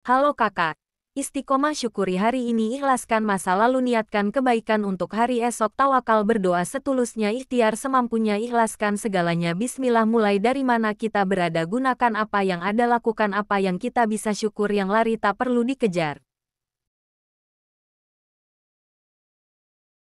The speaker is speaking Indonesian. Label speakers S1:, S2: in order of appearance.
S1: Halo kakak, istiqomah syukuri hari ini ikhlaskan masa lalu niatkan kebaikan untuk hari esok tawakal berdoa setulusnya ikhtiar semampunya ikhlaskan segalanya bismillah mulai dari mana kita berada gunakan apa yang ada lakukan apa yang kita bisa syukur yang
S2: lari tak perlu dikejar.